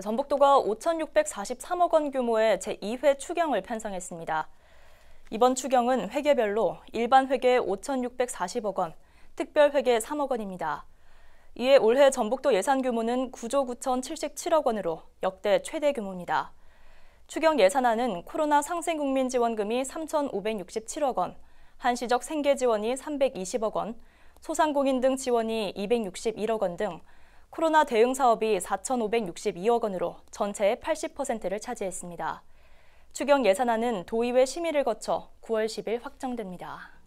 전북도가 5,643억 원 규모의 제2회 추경을 편성했습니다. 이번 추경은 회계별로 일반 회계 5,640억 원, 특별 회계 3억 원입니다. 이에 올해 전북도 예산 규모는 9조 9,077억 원으로 역대 최대 규모입니다. 추경 예산안은 코로나 상생국민 지원금이 3,567억 원, 한시적 생계 지원이 320억 원, 소상공인 등 지원이 261억 원등 코로나 대응 사업이 4,562억 원으로 전체의 80%를 차지했습니다. 추경 예산안은 도의회 심의를 거쳐 9월 10일 확정됩니다.